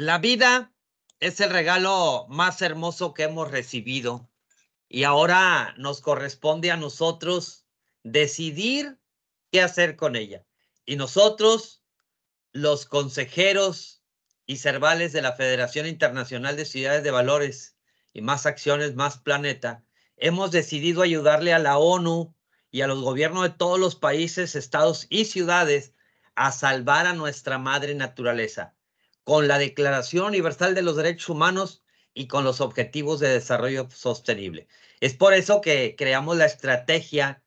La vida es el regalo más hermoso que hemos recibido y ahora nos corresponde a nosotros decidir qué hacer con ella. Y nosotros, los consejeros y servales de la Federación Internacional de Ciudades de Valores y Más Acciones, Más Planeta, hemos decidido ayudarle a la ONU y a los gobiernos de todos los países, estados y ciudades a salvar a nuestra madre naturaleza con la Declaración Universal de los Derechos Humanos y con los Objetivos de Desarrollo Sostenible. Es por eso que creamos la estrategia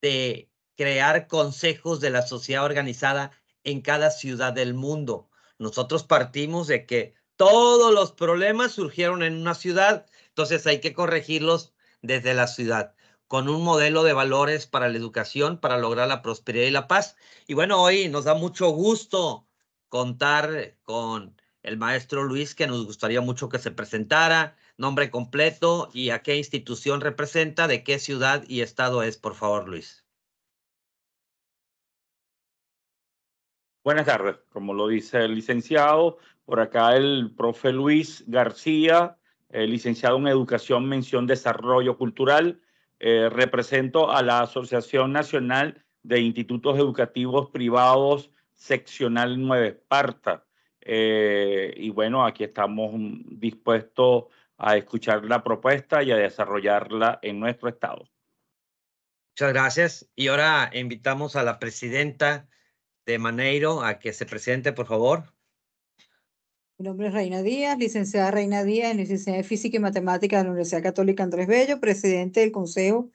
de crear consejos de la sociedad organizada en cada ciudad del mundo. Nosotros partimos de que todos los problemas surgieron en una ciudad, entonces hay que corregirlos desde la ciudad, con un modelo de valores para la educación, para lograr la prosperidad y la paz. Y bueno, hoy nos da mucho gusto contar con el maestro Luis, que nos gustaría mucho que se presentara, nombre completo y a qué institución representa, de qué ciudad y estado es, por favor, Luis. Buenas tardes, como lo dice el licenciado, por acá el profe Luis García, eh, licenciado en Educación, Mención, Desarrollo Cultural. Eh, represento a la Asociación Nacional de Institutos Educativos Privados seccional 9 Esparta. Eh, y bueno, aquí estamos dispuestos a escuchar la propuesta y a desarrollarla en nuestro estado. Muchas gracias. Y ahora invitamos a la presidenta de Maneiro a que se presente, por favor. Mi nombre es Reina Díaz, licenciada Reina Díaz en licenciada de Física y matemática de la Universidad Católica Andrés Bello, presidente del Consejo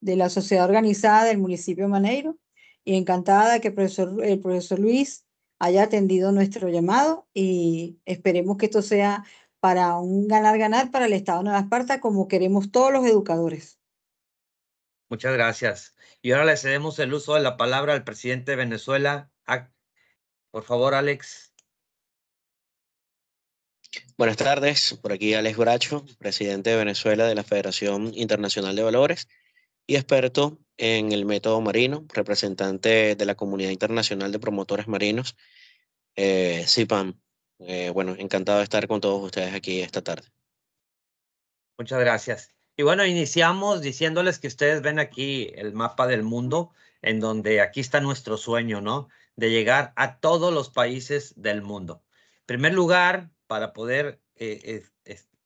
de la Sociedad Organizada del Municipio Maneiro y encantada que el profesor, Luis haya atendido nuestro llamado y esperemos que esto sea para un ganar-ganar para el Estado de Nueva Esparta, como queremos todos los educadores. Muchas gracias. Y ahora le cedemos el uso de la palabra al presidente de Venezuela. Ah, por favor, Alex. Buenas tardes. Por aquí Alex Bracho, presidente de Venezuela de la Federación Internacional de Valores y experto en el método marino, representante de la comunidad internacional de promotores marinos, eh, CIPAM. Eh, bueno, encantado de estar con todos ustedes aquí esta tarde. Muchas gracias. Y bueno, iniciamos diciéndoles que ustedes ven aquí el mapa del mundo, en donde aquí está nuestro sueño, ¿no? De llegar a todos los países del mundo. En primer lugar, para poder eh,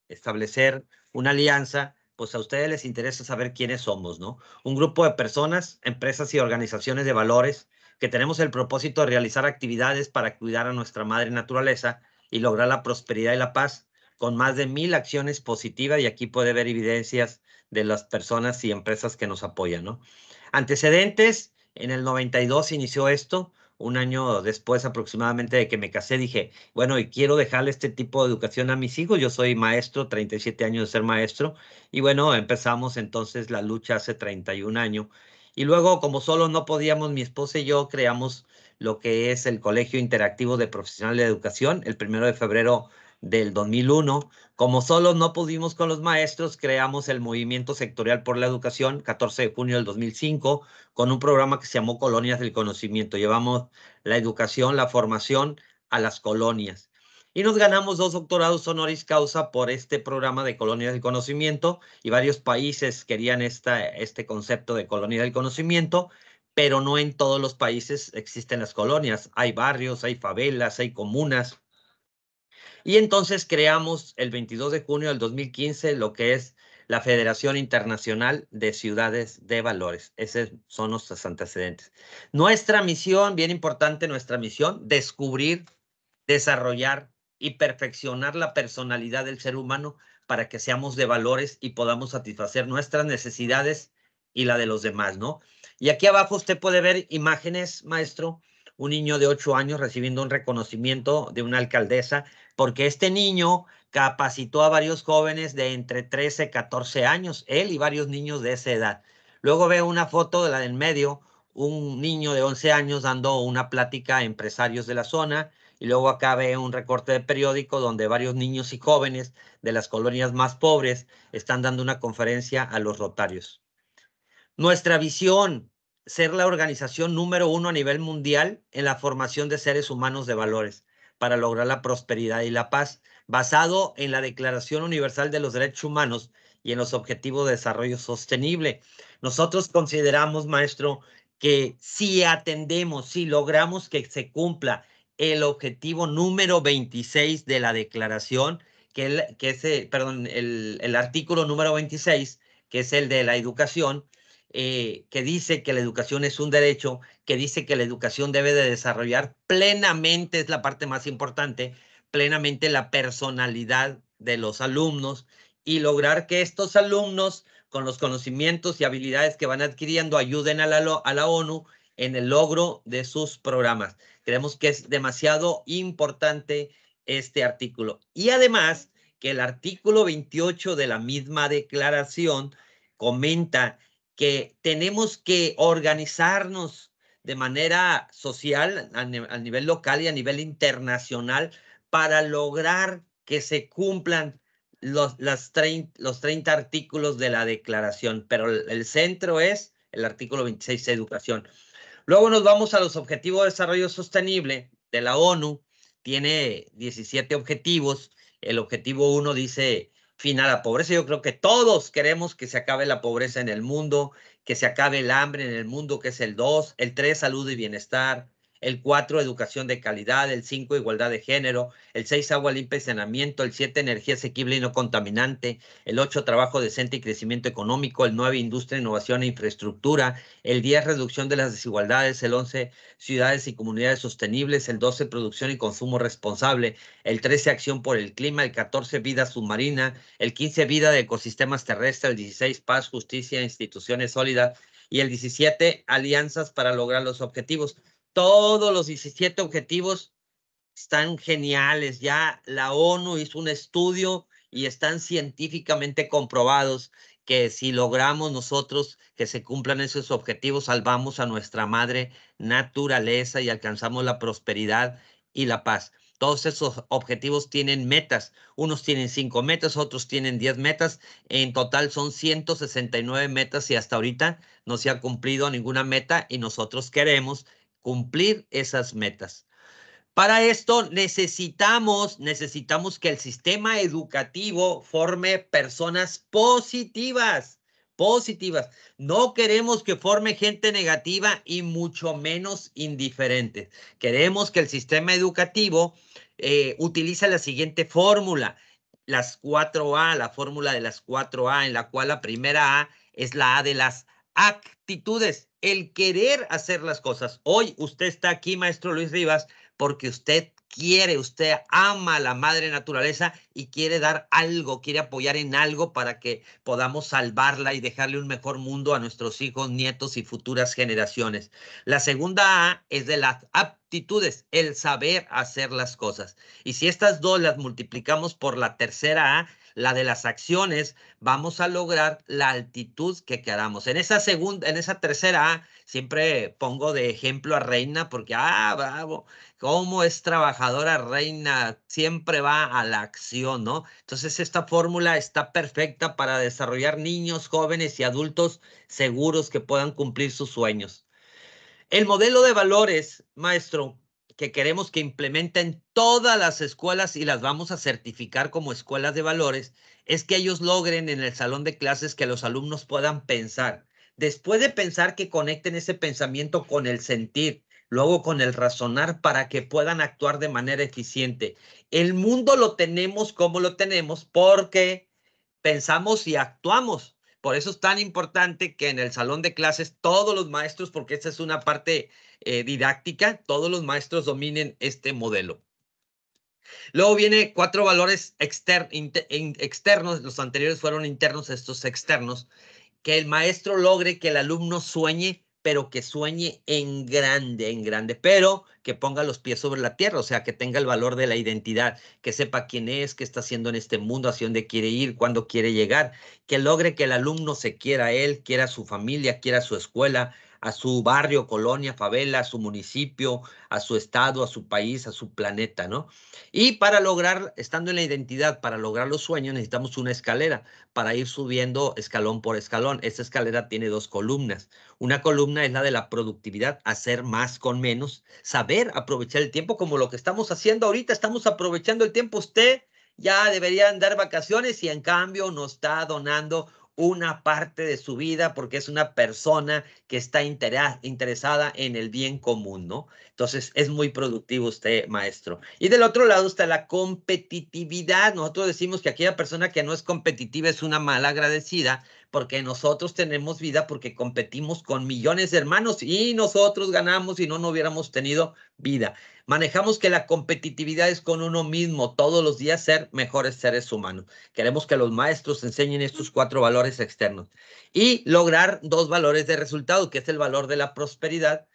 establecer una alianza, pues a ustedes les interesa saber quiénes somos, ¿no? Un grupo de personas, empresas y organizaciones de valores que tenemos el propósito de realizar actividades para cuidar a nuestra madre naturaleza y lograr la prosperidad y la paz con más de mil acciones positivas y aquí puede ver evidencias de las personas y empresas que nos apoyan, ¿no? Antecedentes, en el 92 inició esto, un año después aproximadamente de que me casé, dije, bueno, y quiero dejarle este tipo de educación a mis hijos. Yo soy maestro, 37 años de ser maestro. Y bueno, empezamos entonces la lucha hace 31 años. Y luego, como solo no podíamos, mi esposa y yo creamos lo que es el Colegio Interactivo de Profesionales de Educación. El primero de febrero del 2001. Como solo no pudimos con los maestros, creamos el Movimiento Sectorial por la Educación, 14 de junio del 2005, con un programa que se llamó Colonias del Conocimiento. Llevamos la educación, la formación a las colonias. Y nos ganamos dos doctorados honoris causa por este programa de Colonias del Conocimiento y varios países querían esta, este concepto de Colonia del Conocimiento pero no en todos los países existen las colonias. Hay barrios, hay favelas, hay comunas, y entonces creamos el 22 de junio del 2015 lo que es la Federación Internacional de Ciudades de Valores. Esos son nuestros antecedentes. Nuestra misión, bien importante nuestra misión, descubrir, desarrollar y perfeccionar la personalidad del ser humano para que seamos de valores y podamos satisfacer nuestras necesidades y la de los demás, ¿no? Y aquí abajo usted puede ver imágenes, maestro, un niño de ocho años recibiendo un reconocimiento de una alcaldesa porque este niño capacitó a varios jóvenes de entre 13 y 14 años, él y varios niños de esa edad. Luego veo una foto de la del medio, un niño de 11 años dando una plática a empresarios de la zona, y luego acá veo un recorte de periódico donde varios niños y jóvenes de las colonias más pobres están dando una conferencia a los rotarios. Nuestra visión, ser la organización número uno a nivel mundial en la formación de seres humanos de valores para lograr la prosperidad y la paz, basado en la Declaración Universal de los Derechos Humanos y en los Objetivos de Desarrollo Sostenible. Nosotros consideramos, maestro, que si atendemos, si logramos que se cumpla el objetivo número 26 de la declaración, que, es, perdón, el, artículo número 26, que es el de la educación, eh, que dice que la educación es un derecho que dice que la educación debe de desarrollar plenamente, es la parte más importante, plenamente la personalidad de los alumnos y lograr que estos alumnos, con los conocimientos y habilidades que van adquiriendo, ayuden a la, a la ONU en el logro de sus programas. Creemos que es demasiado importante este artículo. Y además que el artículo 28 de la misma declaración comenta que tenemos que organizarnos de manera social, a, nivel local y a nivel internacional, para lograr que se cumplan los, las los 30 artículos de la declaración, pero el, centro es el artículo 26 de educación. Luego nos vamos a los objetivos de desarrollo sostenible de la ONU. Tiene 17 objetivos. El objetivo 1 dice fin a la pobreza. Yo creo que todos queremos que se acabe la pobreza en el mundo que se acabe el hambre en el mundo, que es el 2, el 3, salud y bienestar, el 4 educación de calidad, el 5 igualdad de género, el 6 agua limpia y saneamiento, el 7 energía asequible y no contaminante, el 8 trabajo decente y crecimiento económico, el 9 industria, innovación e infraestructura, el 10 reducción de las desigualdades, el 11 ciudades y comunidades sostenibles, el 12 producción y consumo responsable, el 13 acción por el clima, el 14 vida submarina, el 15 vida de ecosistemas terrestres, el 16 paz, justicia, e instituciones sólidas y el 17 alianzas para lograr los objetivos. Todos los 17 objetivos están geniales. Ya la ONU hizo un estudio y están científicamente comprobados que si logramos nosotros que se cumplan esos objetivos, salvamos a nuestra madre naturaleza y alcanzamos la prosperidad y la paz. Todos esos objetivos tienen metas. Unos tienen cinco metas, otros tienen diez metas. En total son 169 metas y hasta ahorita no se ha cumplido ninguna meta y nosotros queremos cumplir esas metas. Para esto necesitamos, necesitamos que el sistema educativo forme personas positivas, positivas. No queremos que forme gente negativa y mucho menos indiferente. Queremos que el sistema educativo eh, utilice la siguiente fórmula, las 4A, la fórmula de las 4A, en la cual la primera A es la A de las actitudes el querer hacer las cosas. Hoy usted está aquí, maestro Luis Rivas, porque usted quiere, usted ama a la madre naturaleza y quiere dar algo, quiere apoyar en algo para que podamos salvarla y dejarle un mejor mundo a nuestros hijos, nietos y futuras generaciones. La segunda A es de las aptitudes, el saber hacer las cosas. Y si estas dos las multiplicamos por la tercera A, la de las acciones, vamos a lograr la altitud que queramos. En esa segunda, en esa tercera siempre pongo de ejemplo a Reina, porque, ah, bravo, cómo es trabajadora Reina, siempre va a la acción, ¿no? Entonces, esta fórmula está perfecta para desarrollar niños, jóvenes y adultos seguros que puedan cumplir sus sueños. El modelo de valores, maestro, que queremos que implementen todas las escuelas y las vamos a certificar como escuelas de valores es que ellos logren en el salón de clases que los alumnos puedan pensar. Después de pensar, que conecten ese pensamiento con el sentir, luego con el razonar para que puedan actuar de manera eficiente. El mundo lo tenemos como lo tenemos porque pensamos y actuamos. Por eso es tan importante que en el salón de clases todos los maestros, porque esta es una parte eh, didáctica, todos los maestros dominen este modelo. Luego viene cuatro valores externos, los anteriores fueron internos, estos externos, que el maestro logre que el alumno sueñe pero que sueñe en grande, en grande, pero que ponga los pies sobre la tierra, o sea, que tenga el valor de la identidad, que sepa quién es, qué está haciendo en este mundo, hacia dónde quiere ir, cuándo quiere llegar, que logre que el alumno se quiera a él, quiera a su familia, quiera a su escuela, a su barrio, colonia, favela, a su municipio, a su estado, a su país, a su planeta, ¿no? Y para lograr, estando en la identidad, para lograr los sueños necesitamos una escalera para ir subiendo escalón por escalón. Esa escalera tiene dos columnas. Una columna es la de la productividad, hacer más con menos, saber aprovechar el tiempo como lo que estamos haciendo ahorita, estamos aprovechando el tiempo. Usted ya debería dar vacaciones y en cambio nos está donando una parte de su vida porque es una persona que está interesada en el bien común, ¿no? Entonces es muy productivo usted, maestro. Y del otro lado está la competitividad. Nosotros decimos que aquella persona que no es competitiva es una mala agradecida porque nosotros tenemos vida porque competimos con millones de hermanos y nosotros ganamos y no, no hubiéramos tenido vida. Manejamos que la competitividad es con uno mismo, todos los días ser mejores seres humanos. Queremos que los maestros enseñen estos cuatro valores externos y lograr dos valores de resultado, que es el valor de la prosperidad,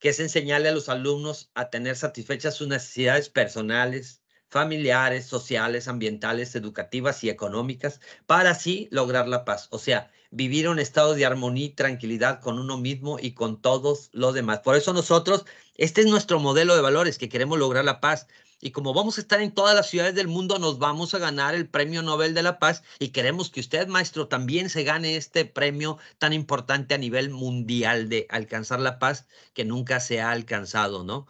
que es enseñarle a los alumnos a tener satisfechas sus necesidades personales, familiares, sociales, ambientales, educativas y económicas, para así lograr la paz. O sea, vivir un estado de armonía y tranquilidad con uno mismo y con todos los demás. Por eso nosotros, este es nuestro modelo de valores, que queremos lograr la paz. Y como vamos a estar en todas las ciudades del mundo, nos vamos a ganar el Premio Nobel de la Paz y queremos que usted, maestro, también se gane este premio tan importante a nivel mundial de alcanzar la paz que nunca se ha alcanzado, ¿no?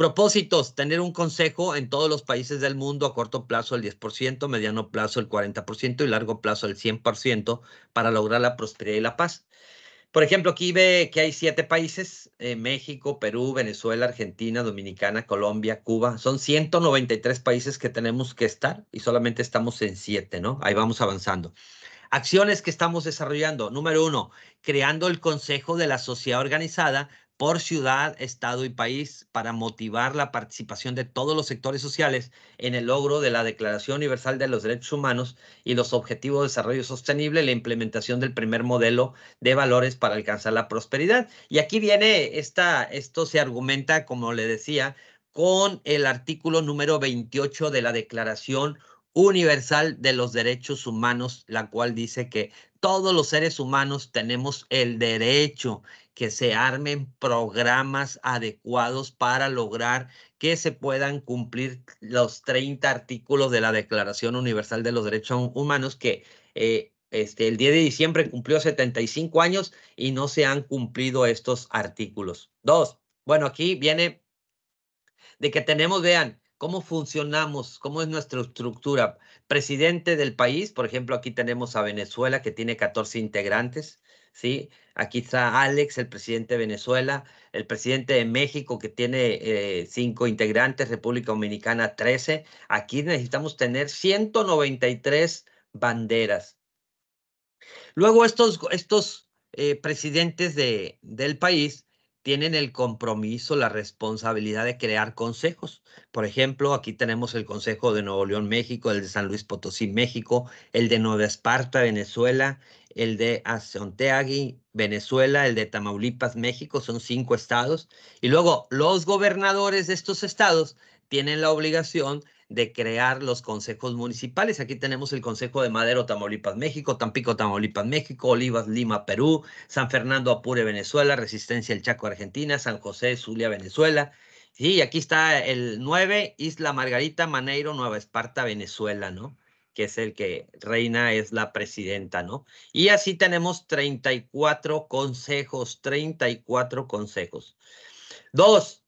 Propósitos, tener un consejo en todos los países del mundo a corto plazo el 10%, mediano plazo el 40% y largo plazo el 100% para lograr la prosperidad y la paz. Por ejemplo, aquí ve que hay siete países, eh, México, Perú, Venezuela, Argentina, Dominicana, Colombia, Cuba. Son 193 países que tenemos que estar y solamente estamos en siete, ¿no? Ahí vamos avanzando. Acciones que estamos desarrollando. Número uno, creando el Consejo de la Sociedad Organizada por ciudad, estado y país para motivar la participación de todos los sectores sociales en el logro de la Declaración Universal de los Derechos Humanos y los Objetivos de Desarrollo Sostenible, la implementación del primer modelo de valores para alcanzar la prosperidad. Y aquí viene esta, esto se argumenta, como le decía, con el artículo número 28 de la Declaración Universal de los Derechos Humanos, la cual dice que todos los seres humanos tenemos el derecho que se armen programas adecuados para lograr que se puedan cumplir los 30 artículos de la Declaración Universal de los Derechos Humanos que eh, este, el 10 de diciembre cumplió 75 años y no se han cumplido estos artículos. Dos, bueno, aquí viene de que tenemos, vean, cómo funcionamos, cómo es nuestra estructura. Presidente del país, por ejemplo, aquí tenemos a Venezuela que tiene 14 integrantes, ¿sí? Aquí está Alex, el presidente de Venezuela, el presidente de México que tiene eh, cinco integrantes, República Dominicana 13. Aquí necesitamos tener 193 banderas. Luego estos, estos eh, presidentes de, del país tienen el compromiso, la responsabilidad de crear consejos. Por ejemplo, aquí tenemos el Consejo de Nuevo León, México, el de San Luis Potosí, México, el de Nueva Esparta, Venezuela, el de Azonteagui, Venezuela, el de Tamaulipas, México, son cinco estados. Y luego los gobernadores de estos estados tienen la obligación de crear los consejos municipales. Aquí tenemos el Consejo de Madero, Tamaulipas, México, Tampico, Tamaulipas, México, Olivas, Lima, Perú, San Fernando, Apure, Venezuela, Resistencia, El Chaco, Argentina, San José, Zulia, Venezuela. y aquí está el 9, Isla Margarita, Maneiro, Nueva Esparta, Venezuela, ¿no? que es el que reina es la presidenta, ¿no? Y así tenemos 34 consejos, 34 consejos. Dos,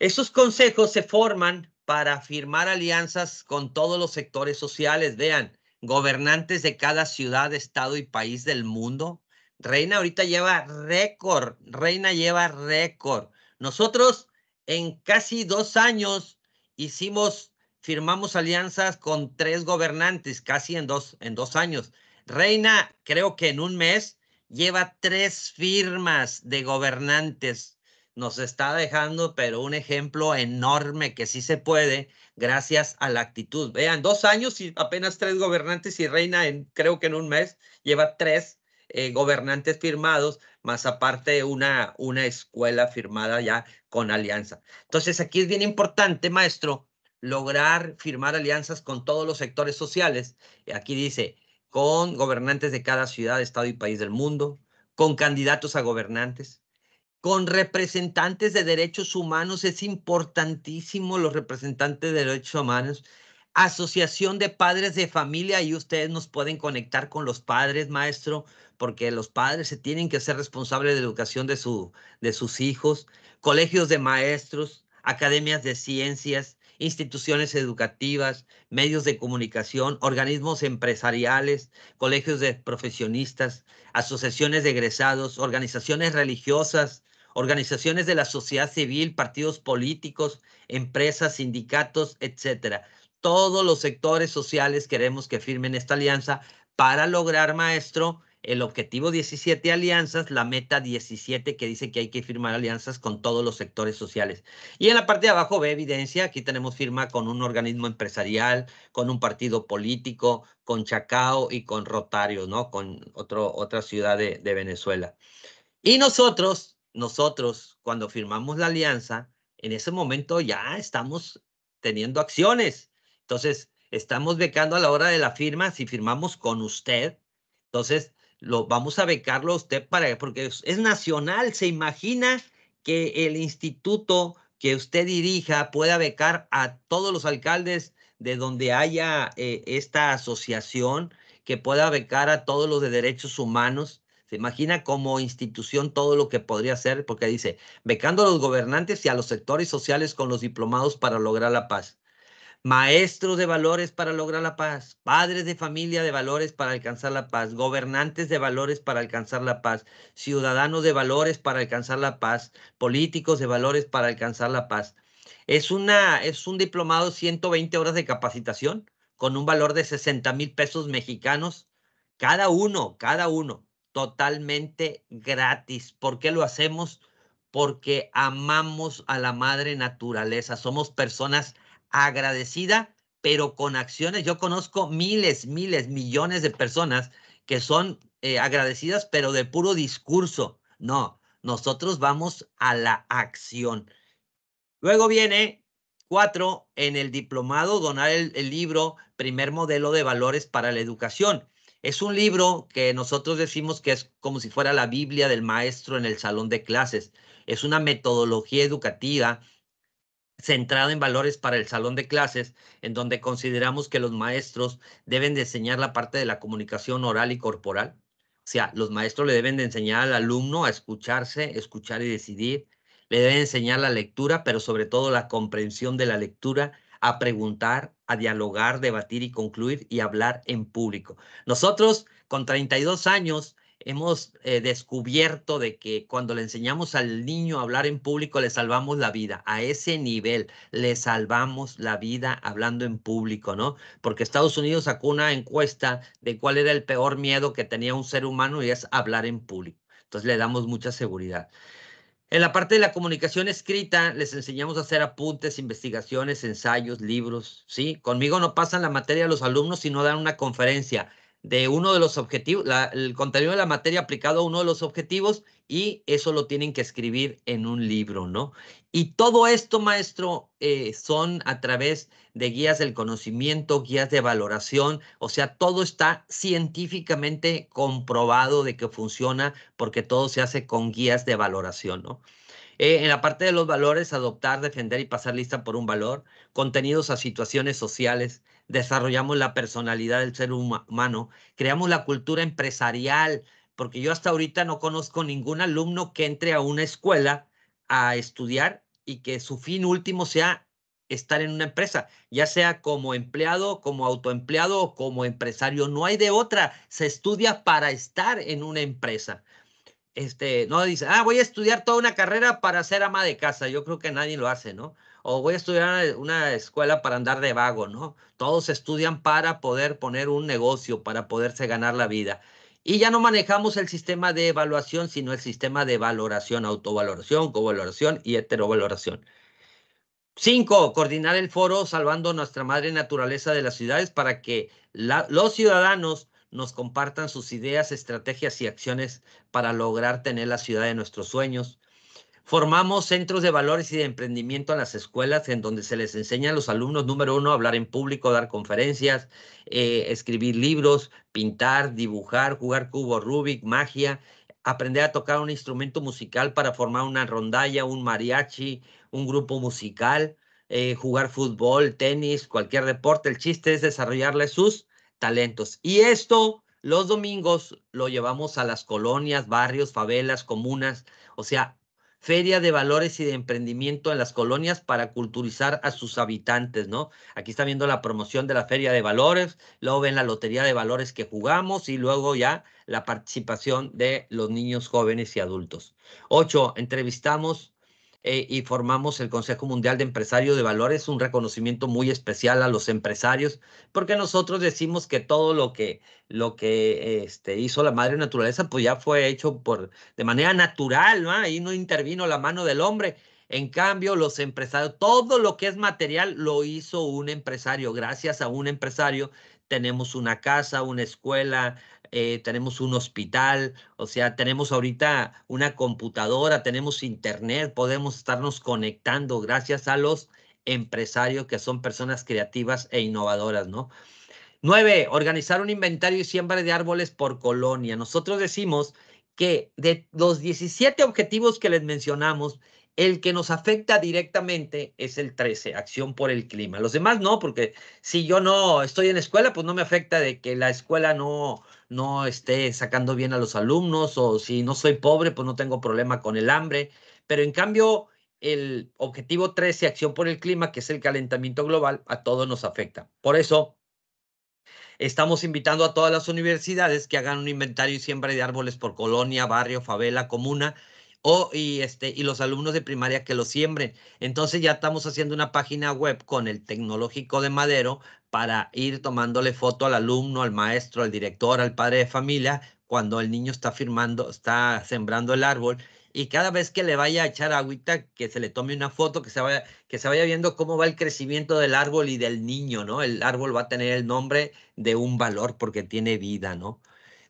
esos consejos se forman para firmar alianzas con todos los sectores sociales. Vean, gobernantes de cada ciudad, estado y país del mundo. Reina ahorita lleva récord, Reina lleva récord. Nosotros en casi dos años hicimos, firmamos alianzas con tres gobernantes, casi en dos, en dos años. Reina, creo que en un mes lleva tres firmas de gobernantes nos está dejando, pero un ejemplo enorme que sí se puede gracias a la actitud. Vean, dos años y apenas tres gobernantes y reina, en, creo que en un mes, lleva tres eh, gobernantes firmados, más aparte una, una escuela firmada ya con alianza. Entonces, aquí es bien importante, maestro, lograr firmar alianzas con todos los sectores sociales. Aquí dice, con gobernantes de cada ciudad, estado y país del mundo, con candidatos a gobernantes, con representantes de derechos humanos, es importantísimo los representantes de derechos humanos. Asociación de Padres de Familia, y ustedes nos pueden conectar con los padres, maestro, porque los padres se tienen que ser responsables de la educación de, su, de sus hijos, colegios de maestros, academias de ciencias, instituciones educativas, medios de comunicación, organismos empresariales, colegios de profesionistas, asociaciones de egresados, organizaciones religiosas, organizaciones de la sociedad civil, partidos políticos, empresas, sindicatos, etcétera. Todos los sectores sociales queremos que firmen esta alianza para lograr, maestro, el objetivo 17 alianzas, la meta 17 que dice que hay que firmar alianzas con todos los sectores sociales. Y en la parte de abajo ve evidencia, aquí tenemos firma con un organismo empresarial, con un partido político, con Chacao y con Rotario, ¿no? Con otro, otra ciudad de, de Venezuela. Y nosotros, nosotros cuando firmamos la alianza, en ese momento ya estamos teniendo acciones. Entonces, estamos becando a la hora de la firma, si firmamos con usted, entonces lo vamos a becarlo usted para porque es, nacional, se imagina que el instituto que usted dirija pueda becar a todos los alcaldes de donde haya eh, esta asociación, que pueda becar a todos los de derechos humanos. ¿Se imagina como institución todo lo que podría ser, Porque dice, becando a los gobernantes y a los sectores sociales con los diplomados para lograr la paz. Maestros de valores para lograr la paz, padres de familia de valores para alcanzar la paz, gobernantes de valores para alcanzar la paz, ciudadanos de valores para alcanzar la paz, políticos de valores para alcanzar la paz. Es, una, es un diplomado 120 horas de capacitación con un valor de 60 mil pesos mexicanos cada uno, cada uno totalmente gratis. ¿Por qué lo hacemos? Porque amamos a la madre naturaleza. Somos personas agradecidas, pero con acciones. Yo conozco miles, miles, millones de personas que son eh, agradecidas, pero de puro discurso. No, nosotros vamos a la acción. Luego viene cuatro, en el diplomado, donar el libro Primer Modelo de Valores para la Educación. Es un libro que nosotros decimos que es como si fuera la Biblia del maestro en el salón de clases. Es una metodología educativa centrada en valores para el salón de clases, en donde consideramos que los maestros deben de enseñar la parte de la comunicación oral y corporal. O sea, los maestros le deben de enseñar al alumno a escucharse, escuchar y decidir. Le deben enseñar la lectura, pero sobre todo la comprensión de la lectura a preguntar, a dialogar, debatir y concluir y hablar en público. Nosotros con 32 años hemos eh, descubierto de que cuando le enseñamos al niño a hablar en público, le salvamos la vida. A ese nivel, le salvamos la vida hablando en público, ¿no? Porque Estados Unidos sacó una encuesta de cuál era el peor miedo que tenía un ser humano y es hablar en público. Entonces le damos mucha seguridad. En la parte de la comunicación escrita les enseñamos a hacer apuntes, investigaciones, ensayos, libros, ¿sí? Conmigo no pasan la materia a los alumnos, sino dan una conferencia de uno de los objetivos, el contenido de la materia aplicado a uno de los objetivos y eso lo tienen que escribir en un libro, ¿no? Y todo esto, maestro, eh, son a través de guías del conocimiento, guías de valoración, o sea, todo está científicamente comprobado de que funciona porque todo se hace con guías de valoración, ¿no? Eh, en la parte de los valores, adoptar, defender y pasar lista por un valor, contenidos a situaciones sociales, desarrollamos la personalidad del ser humano, creamos la cultura empresarial, porque yo hasta ahorita no conozco ningún alumno que entre a una escuela a estudiar y que su fin último sea estar en una empresa, ya sea como empleado, como autoempleado o como empresario. No hay de otra. Se estudia para estar en una empresa. Este, no dice, ah, voy a estudiar toda una carrera para ser ama de casa. Yo creo que nadie lo hace, ¿no? O voy a estudiar una escuela para andar de vago, ¿no? Todos estudian para poder poner un negocio, para poderse ganar la vida. Y ya no manejamos el sistema de evaluación, sino el sistema de valoración, autovaloración, covaloración y heterovaloración. Cinco, coordinar el foro salvando nuestra madre naturaleza de las ciudades para que los ciudadanos nos compartan sus ideas, estrategias y acciones para lograr tener la ciudad de nuestros sueños Formamos centros de valores y de emprendimiento en las escuelas en donde se les enseña a los alumnos, número uno, hablar en público, dar conferencias, eh, escribir libros, pintar, dibujar, jugar cubo Rubik, magia, aprender a tocar un instrumento musical para formar una rondalla, un mariachi, un grupo musical, eh, jugar fútbol, tenis, cualquier deporte. El chiste es desarrollarle sus talentos. Y esto los domingos lo llevamos a las colonias, barrios, favelas, comunas. O sea, feria de valores y de emprendimiento en las colonias para culturizar a sus habitantes, ¿no? Aquí está viendo la promoción de la feria de valores, luego ven la lotería de valores que jugamos y luego ya la participación de los niños jóvenes y adultos. Ocho, entrevistamos eh, y formamos el Consejo Mundial de Empresarios de Valores, un reconocimiento muy especial a los empresarios, porque nosotros decimos que todo lo que, lo que este, hizo la madre naturaleza, pues ya fue hecho por, de manera natural, ¿no? ahí no intervino la mano del hombre. En cambio, los empresarios, todo lo que es material lo hizo un empresario. Gracias a un empresario tenemos una casa, una escuela, eh, tenemos un hospital, o sea, tenemos ahorita una computadora, tenemos internet, podemos estarnos conectando gracias a los empresarios que son personas creativas e innovadoras, ¿no? Nueve, organizar un inventario y siembra de árboles por colonia. Nosotros decimos que de los 17 objetivos que les mencionamos, el que nos afecta directamente es el 13, acción por el clima. Los demás no, porque si yo no estoy en la escuela, pues no me afecta de que la escuela no, no esté sacando bien a los alumnos o si no soy pobre, pues no tengo problema con el hambre. Pero en cambio, el objetivo 13, acción por el clima, que es el calentamiento global, a todos nos afecta. Por eso, Estamos invitando a todas las universidades que hagan un inventario y siembra de árboles por colonia, barrio, favela, comuna y este y los alumnos de primaria que lo siembren. Entonces ya estamos haciendo una página web con el tecnológico de Madero para ir tomándole foto al alumno, al maestro, al director, al padre de familia cuando el niño está firmando, está sembrando el árbol y cada vez que le vaya a echar agüita que se le tome una foto, que se vaya que se vaya viendo cómo va el crecimiento del árbol y del niño, ¿no? El árbol va a tener el nombre de un valor porque tiene vida, ¿no?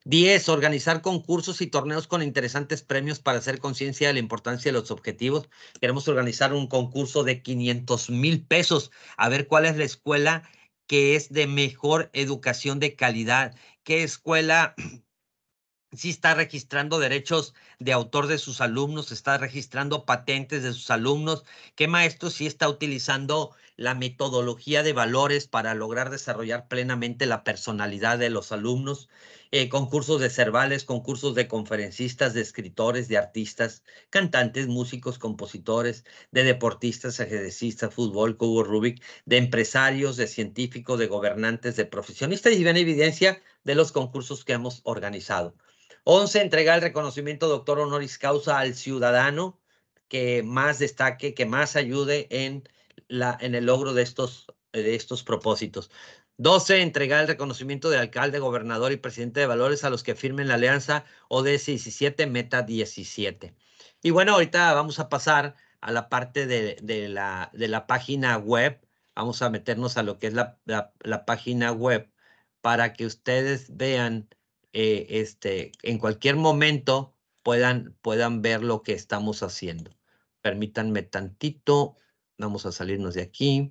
10. Organizar concursos y torneos con interesantes premios para hacer conciencia de la importancia de los objetivos. Queremos organizar un concurso de 500 mil pesos. A ver cuál es la escuela que es de mejor educación de calidad. ¿Qué escuela sí está registrando derechos de autor de sus alumnos? ¿Está registrando patentes de sus alumnos? ¿Qué maestro sí está utilizando la metodología de valores para lograr desarrollar plenamente la personalidad de los alumnos, eh, concursos de cervales, concursos de conferencistas, de escritores, de artistas, cantantes, músicos, compositores, de deportistas, ajedrecistas, fútbol, cubo Rubik, de empresarios, de científicos, de gobernantes, de profesionistas y bien evidencia de los concursos que hemos organizado. Once, Entregar el reconocimiento doctor honoris causa al ciudadano que más destaque, que más ayude en en el logro de estos, de estos propósitos. 12. Entregar el reconocimiento de alcalde, gobernador y presidente de valores a los que firmen la alianza ODS 17, meta 17. Y bueno, ahorita vamos a pasar a la parte de, la, de la, página web. Vamos a meternos a lo que es la, página web para que ustedes vean, eh, este, en cualquier momento puedan, puedan ver lo que estamos haciendo. Permítanme tantito. Vamos a salirnos de aquí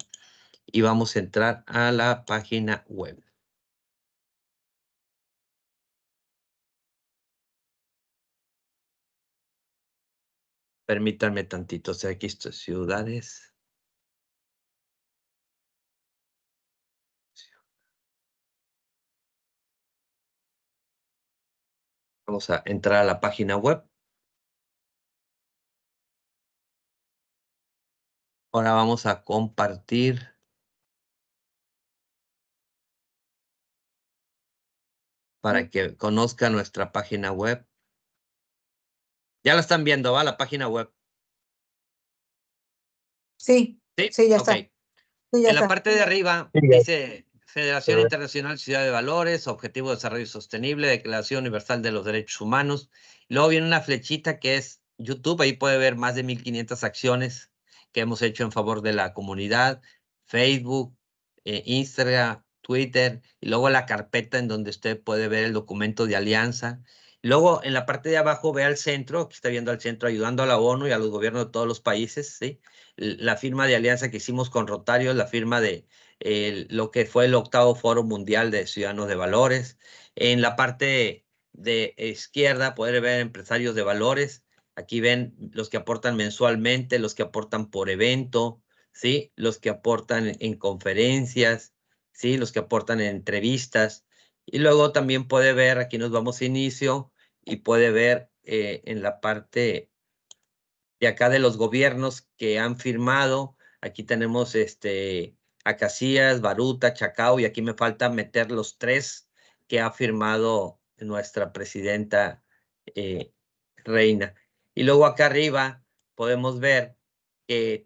y vamos a entrar a la página web. Permítanme tantito, o sea, aquí estoy, ciudades. Vamos a entrar a la página web. Ahora vamos a compartir. Para que conozca nuestra página web. Ya la están viendo, ¿va? La página web. Sí. Sí, ya está. en la parte de arriba dice Federación Internacional Ciudad de Valores, Objetivo de Desarrollo Sostenible, Declaración Universal de los Derechos Humanos. Luego viene una flechita que es YouTube, ahí puede ver más de 1500 acciones que hemos hecho en favor de la comunidad, Facebook, eh, Instagram, Twitter, y luego la carpeta en donde usted puede ver el documento de alianza. Luego, en la parte de abajo, ve al centro, aquí está viendo al centro, ayudando a la ONU y a los gobiernos de todos los países, ¿sí? La firma de alianza que hicimos con Rotario, la firma de lo que fue el octavo foro mundial de ciudadanos de valores. En la parte de izquierda, puede ver empresarios de valores. Aquí ven los que aportan mensualmente, los que aportan por evento, ¿sí? Los que aportan en conferencias, ¿sí? Los que aportan en entrevistas. Y luego también puede ver, aquí nos vamos a inicio, y puede ver eh, en la parte de acá de los gobiernos que han firmado. Aquí tenemos este Acacías, Baruta, Chacao, y aquí me falta meter los tres que ha firmado nuestra presidenta eh, Reina. Y luego acá arriba podemos ver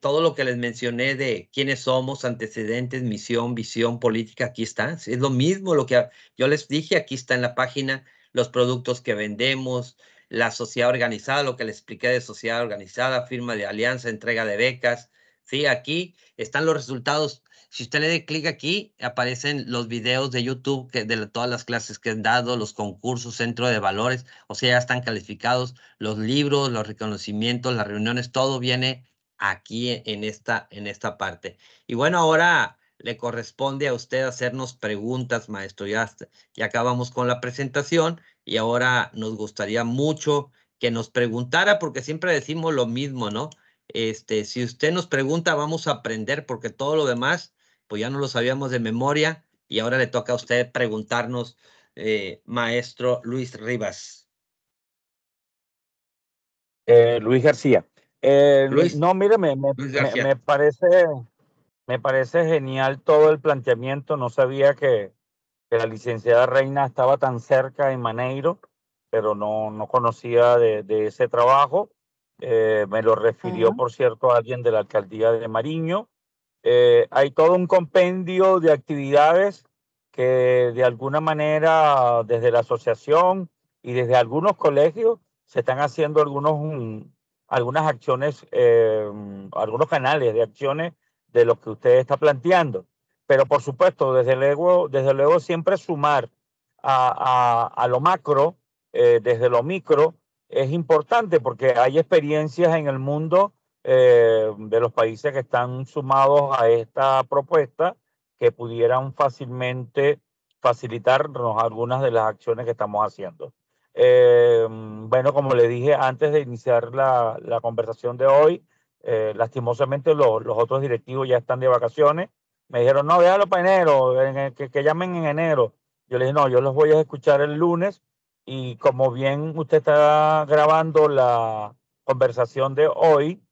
todo lo que les mencioné de quiénes somos, antecedentes, misión, visión, política, aquí está. Es lo mismo lo que yo les dije, aquí está en la página, los productos que vendemos, la sociedad organizada, lo que les expliqué de sociedad organizada, firma de alianza, entrega de becas. Sí, aquí están los resultados si usted le dé clic aquí, aparecen los videos de YouTube de todas las clases que han dado, los concursos, centro de valores, o sea, ya están calificados, los libros, los reconocimientos, las reuniones, todo viene aquí e, en esta, en esta parte. Y bueno, ahora le corresponde a usted hacernos preguntas, maestro. Ya, ya acabamos con la presentación y ahora nos gustaría mucho que nos preguntara, porque siempre decimos lo mismo, ¿no? Este, si usted nos pregunta, vamos a aprender, porque todo lo demás pues ya no lo sabíamos de memoria y ahora le toca a usted preguntarnos, eh, maestro Luis Rivas. Eh, Luis García. Eh, Luis, no, mire, me, parece, me parece genial todo el planteamiento. No sabía que, que, la licenciada Reina estaba tan cerca en Maneiro, pero no, no conocía de, ese trabajo. me lo refirió, por cierto, alguien de la alcaldía de Mariño. Eh, hay todo un compendio de actividades que de alguna manera desde la asociación y desde algunos colegios se están haciendo algunos, mm, algunas acciones, em, algunos canales de acciones de lo que usted está planteando. Pero por supuesto, desde luego, desde luego siempre sumar a, lo macro, eh, desde lo micro, es importante porque hay experiencias en el mundo eh, de los países que están sumados a esta propuesta que pudieran fácilmente facilitarnos algunas de las acciones que estamos haciendo. Eh, bueno, como le dije antes de iniciar la, conversación de hoy, eh, lastimosamente los otros directivos ya están de vacaciones. Me dijeron, no, déjalo para enero, que, que, llamen en enero. Yo les dije, no, yo los voy a escuchar el lunes y como bien usted está grabando la conversación de hoy,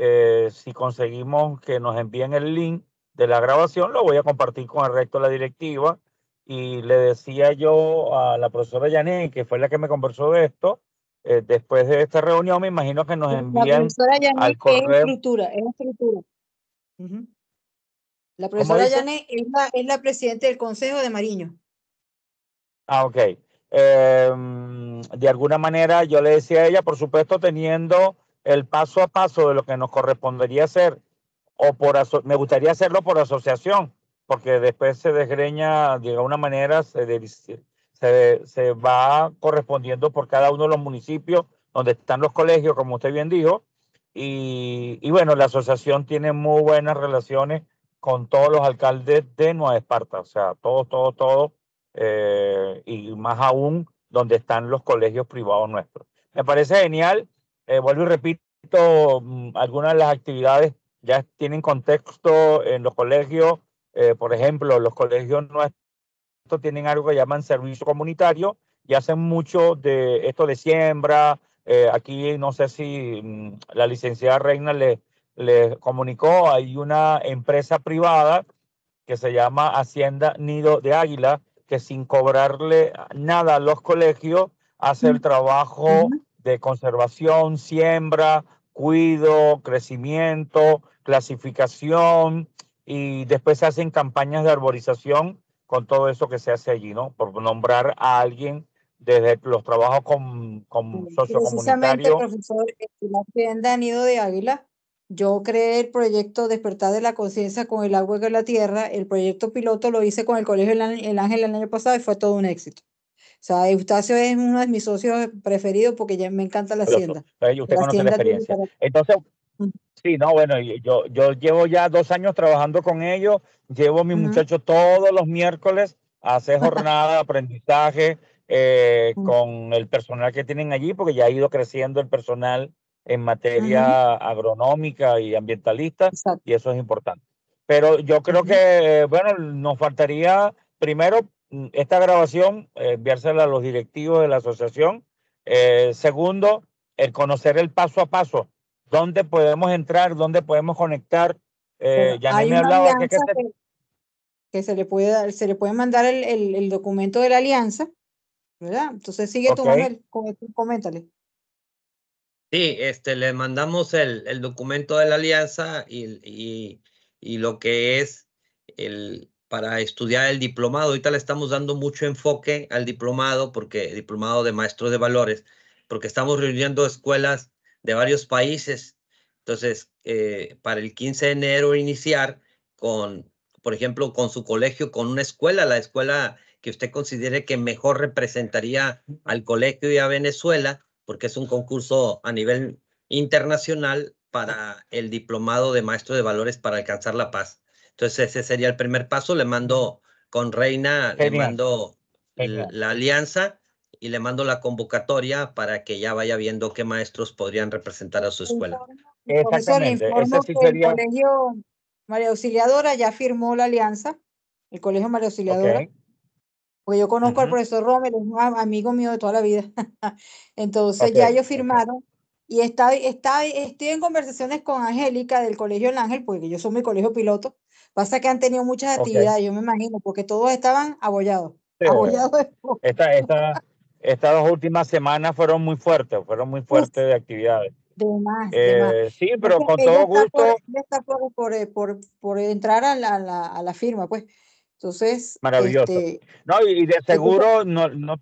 eh, si conseguimos que nos envíen el link de la grabación, lo voy a compartir con el resto de la directiva. Y le decía yo a la profesora Yané, que fue la que me conversó de esto, eh, después de esta reunión, me imagino que nos envían. La profesora es estructura, La profesora Yané es la, es presidenta del Consejo de Mariño. Ah, ok. Em, de alguna manera yo le decía a ella, por supuesto, teniendo el paso a paso de lo que nos correspondería hacer, o por me gustaría hacerlo por asociación, porque después se desgreña de una manera, se, se va correspondiendo por cada uno de los municipios donde están los colegios, como usted bien dijo, y, bueno, la asociación tiene muy buenas relaciones con todos los alcaldes de Nueva Esparta, o sea, todos, todos, todos, eh, y más aún donde están los colegios privados nuestros. Me parece genial eh, vuelvo y repito, mm, algunas de las actividades ya tienen contexto en los colegios. Eh, por ejemplo, los colegios tienen algo que llaman servicio comunitario y hacen mucho de esto de siembra. Eh, aquí no sé si mm, la licenciada Reina le, comunicó, hay una empresa privada que se llama Hacienda Nido de Águila, que sin cobrarle nada a los colegios hace el trabajo de conservación, siembra, cuido, crecimiento, clasificación y después se hacen campañas de arborización con todo eso que se hace allí, ¿no? Por nombrar a alguien desde los trabajos con, con sociocomunitarios. profesor, en Danido de Águila, yo creé el proyecto Despertar de la Conciencia con el agua y la tierra. El proyecto piloto lo hice con el Colegio El Ángel el año pasado y fue todo un éxito. O sea, Eustacio es uno de mis socios preferidos porque ya me encanta la hacienda. Entonces, sí, no, bueno, yo, yo llevo ya dos años trabajando con ellos, llevo a mis muchachos todos los miércoles a hacer jornada de aprendizaje eh, con el personal que tienen allí, porque ya ha ido creciendo el personal en materia agronómica y ambientalista, y eso es importante. Pero yo creo que, bueno, nos faltaría primero Mm, esta grabación, eh, enviársela a los directivos de la asociación. Eh, segundo, el conocer el paso a paso, dónde podemos entrar, dónde podemos conectar. Eh, ya me hablaba que, se... le puede dar, se le puede mandar el, documento de la alianza, ¿verdad? Entonces sigue tu tú, coméntale. Sí, este, le mandamos el, el documento de la alianza y, y lo que es el, para estudiar el diplomado. Ahorita le estamos dando mucho enfoque al diplomado, porque diplomado de maestro de valores, porque estamos reuniendo escuelas de varios países. Entonces, eh, para el 15 de enero iniciar con, por ejemplo, con su colegio, con una escuela, la escuela que usted considere que mejor representaría al colegio y a Venezuela, porque es un concurso a nivel internacional para el diplomado de maestro de valores para alcanzar la paz. Entonces ese sería el primer paso. Le mando con Reina, le mando la, alianza y le mando la convocatoria para que ya vaya viendo qué maestros podrían representar a su escuela. Exactamente. Profesor, el colegio María Auxiliadora ya firmó la alianza, el colegio María Auxiliadora. pues Porque yo conozco al profesor Rommel, es un amigo mío de toda la vida. Entonces ya ellos firmaron. Y está, está, estoy en conversaciones con Angélica del Colegio El Ángel, porque yo soy mi colegio piloto. Pasa que han tenido muchas actividades, yo me imagino, porque todos estaban abollados. esta, esta, estas dos últimas semanas fueron muy fuertes, fueron muy fuertes de actividades. De eh, Sí, pero con todo gusto. Por, está por, por, eh, por, entrar a la, a la, firma, pues. Entonces. Maravilloso. Este, no, y, de seguro no, no,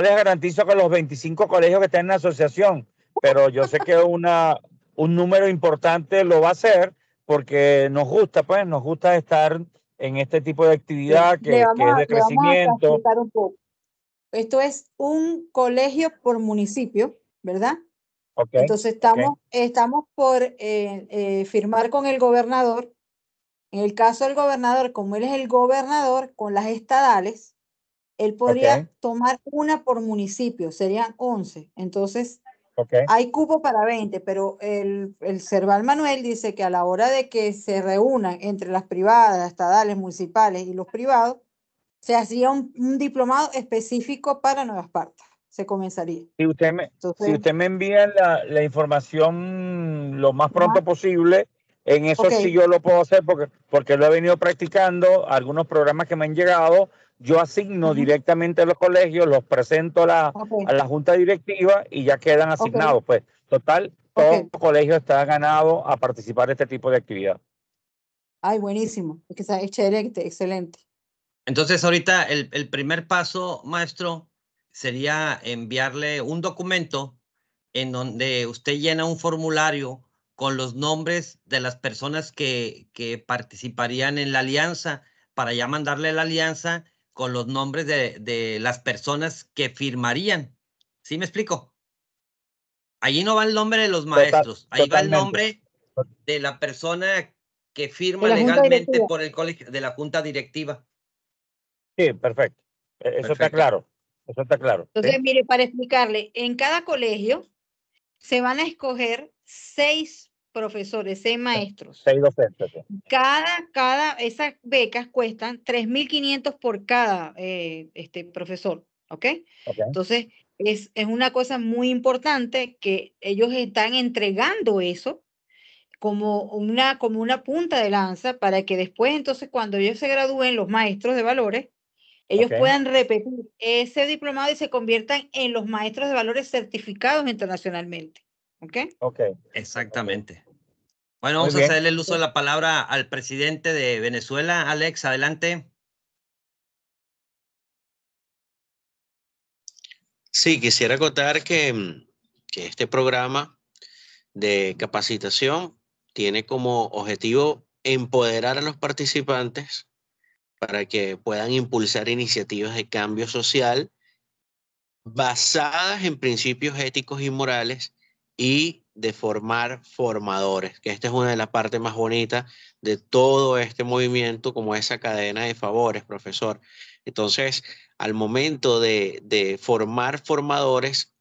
les garantizo que los 25 colegios que están en la asociación, pero yo sé que una, un número importante lo va a hacer porque nos gusta, pues, nos gusta estar en este tipo de actividad que, es de crecimiento. Esto es un colegio por municipio, ¿verdad? Entonces estamos, estamos por eh, eh, firmar con el gobernador. En el caso del gobernador, como él es el gobernador con las estadales, él podría tomar una por municipio, serían 11. Entonces, hay cupo para 20, pero el, el Cerval Manuel dice que a la hora de que se reúnan entre las privadas, estadales, municipales y los privados, se hacía un, diplomado específico para Nueva partes. Se comenzaría. Si usted me, si usted me envía la, la información lo más pronto posible, en eso sí yo lo puedo hacer porque, porque lo he venido practicando, algunos programas que me han llegado yo asigno directamente a los colegios, los presento a la, a la junta directiva y ya quedan asignados. Pues total, todo colegio está ganado a participar de este tipo de actividad. Ay, buenísimo, que está excelente, excelente. Entonces ahorita el, el primer paso, maestro, sería enviarle un documento en donde usted llena un formulario con los nombres de las personas que, que participarían en la alianza para ya mandarle la alianza con los nombres de, las personas que firmarían. ¿Sí me explico? Allí no va el nombre de los maestros, ahí va el nombre de la persona que firma legalmente por el colegio, de la junta directiva. Sí, perfecto. E-, eso está claro. Eso está claro. Entonces, mire, para explicarle, en cada colegio se van a escoger seis profesores, seis maestros. Seis docentes. Cada, cada, esas becas cuestan 3.500 por cada eh, este profesor, ¿ok? Entonces, es, una cosa muy importante que ellos están entregando eso como una, como una punta de lanza para que después, entonces, cuando ellos se gradúen, los maestros de valores, ellos puedan repetir ese diplomado y se conviertan en los maestros de valores certificados internacionalmente. ¿Ok? Ok. Exactamente. Bueno, vamos a hacerle el uso de la palabra al presidente de Venezuela. Alex, adelante. Sí, quisiera acotar que, mm, que este programa de capacitación tiene como objetivo empoderar a los participantes para que puedan impulsar iniciativas de cambio social basadas en principios éticos y morales y de formar formadores, que esta es una de las partes más bonitas de todo este movimiento, como esa cadena de favores, profesor. Entonces, al momento de, formar formadores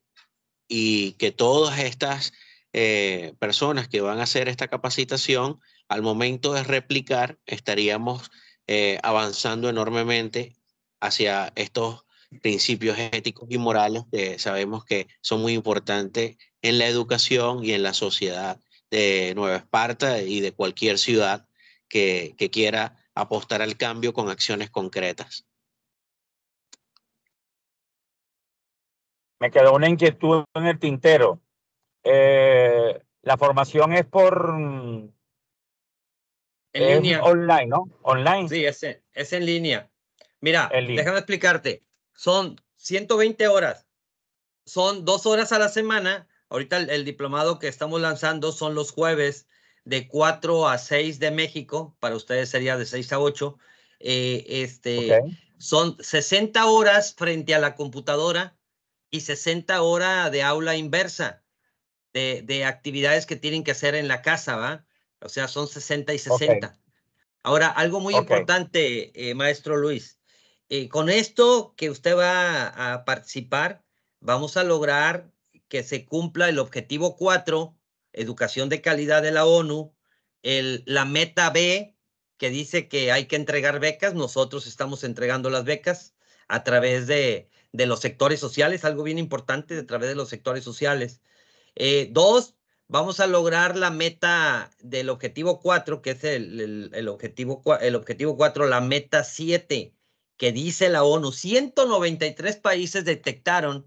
y que todas estas eh, personas que van a hacer esta capacitación, al momento de replicar, estaríamos eh, avanzando enormemente hacia estos principios éticos y morales que sabemos que son muy importantes en la educación y en la sociedad de Nueva Esparta y de cualquier ciudad que, quiera apostar al cambio con acciones concretas. Me quedó una inquietud en el tintero. Eh, la formación es por... En línea. Online, ¿no? Online. Sí, es, en, es en línea. Mira, déjame explicarte. Son 120 horas. Son dos horas a la semana Ahorita el, diplomado que estamos lanzando son los jueves de 4 a 6 de México, para ustedes sería de 6 a 8. Eh, este, Son 60 horas frente a la computadora y 60 horas de aula inversa de, actividades que tienen que hacer en la casa, ¿va? O sea, son 60 y 60. Ahora, algo muy importante, eh, maestro Luis. Eh, con esto que usted va a participar, vamos a lograr que se cumpla el objetivo 4, educación de calidad de la ONU, el, la meta B, que dice que hay que entregar becas, nosotros estamos entregando las becas a través de, los sectores sociales, algo bien importante a través de los sectores sociales. Eh, dos, vamos a lograr la meta del objetivo 4, que es el, objetivo, el objetivo 4, la meta 7, que dice la ONU. 193 países detectaron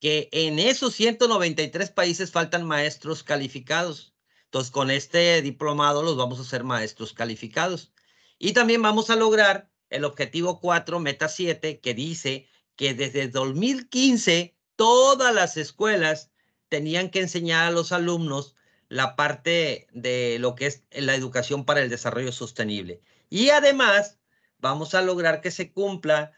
que en esos 193 países faltan maestros calificados. Entonces, con este diplomado los vamos a hacer maestros calificados. Y también vamos a lograr el objetivo 4, meta 7, que dice que desde 2015 todas las escuelas tenían que enseñar a los alumnos la parte de lo que es la educación para el desarrollo sostenible. Y además, vamos a lograr que se cumpla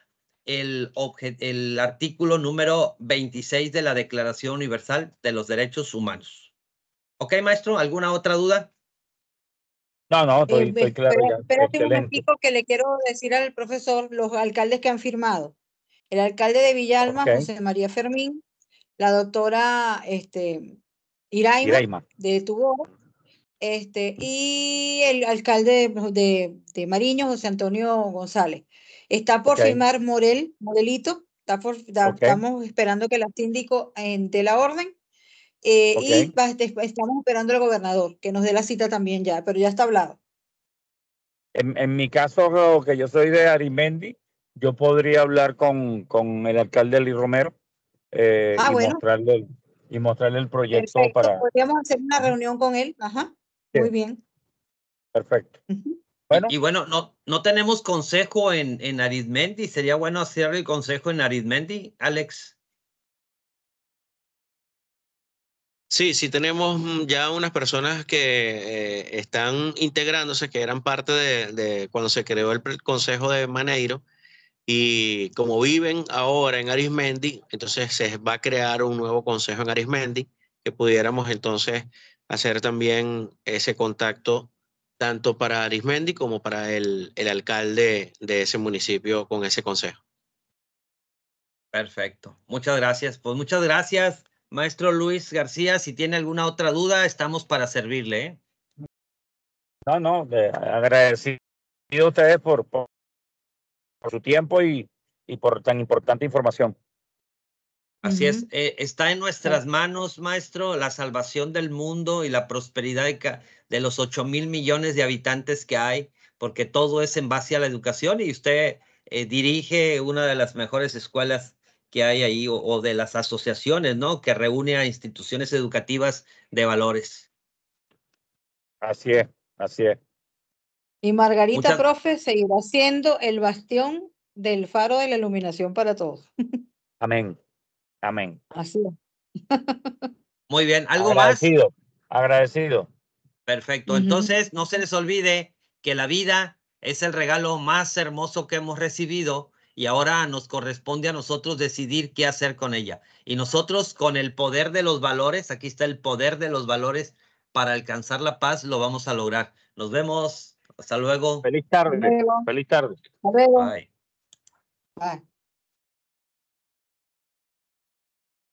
el, artículo número 26 de la Declaración Universal de los Derechos Humanos. ¿Ok, maestro? ¿Alguna otra duda? No, no, estoy, eh, claro. espérate un momento que le quiero decir al profesor los alcaldes que han firmado. El alcalde de Villalma, José María Fermín, la doctora este, Iraima, de Tubo, este, y el alcalde de Mariño, José Antonio González. Está por firmar Morel, Morelito, estamos esperando que la síndico entre eh, la orden. Eh, y este, estamos esperando al gobernador, que nos dé la cita también ya, pero ya está hablado. En, mi caso, que yo soy de Arimendi, yo podría hablar con, con el alcalde Eli Romero eh, ah, y, mostrarle, el proyecto para... Podríamos hacer una reunión con él, ajá. Muy bien. Perfecto. Y bueno, no, no tenemos consejo en, en Arizmendi. Sería bueno hacer el consejo en Arizmendi, Alex. Sí, sí tenemos mm, ya unas personas que eh, están integrándose, que eran parte de, cuando se creó el Consejo de Maneiro, y como viven ahora en Arizmendi, entonces se va a crear un nuevo Consejo en Arizmendi que pudiéramos entonces hacer también ese contacto tanto para Arismendi como para el, el alcalde de ese municipio con ese consejo. Perfecto, muchas gracias. Pues muchas gracias, maestro Luis García. Si tiene alguna otra duda, estamos para servirle. ¿eh? No, no, agradecido a ustedes por, por, por, su tiempo y, y por tan importante información. Así es, eh, está en nuestras manos, maestro, la salvación del mundo y la prosperidad de, los 8 mil millones de habitantes que hay, porque todo es en base a la educación y usted eh, dirige una de las mejores escuelas que hay ahí o, de las asociaciones, ¿no? Que reúne a instituciones educativas de valores. Así es, así es. Y Margarita, profe, seguirá siendo el bastión del faro de la iluminación para todos. Amén. Amén. Así Muy bien, ¿algo más? Agradecido. Perfecto. Entonces, no se les olvide que la vida es el regalo más hermoso que hemos recibido y ahora nos corresponde a nosotros decidir qué hacer con ella. Y nosotros con el poder de los valores, aquí está el poder de los valores para alcanzar la paz, lo vamos a lograr. Nos vemos. Hasta luego. Feliz tarde. Feliz tarde. Hasta luego. Bye.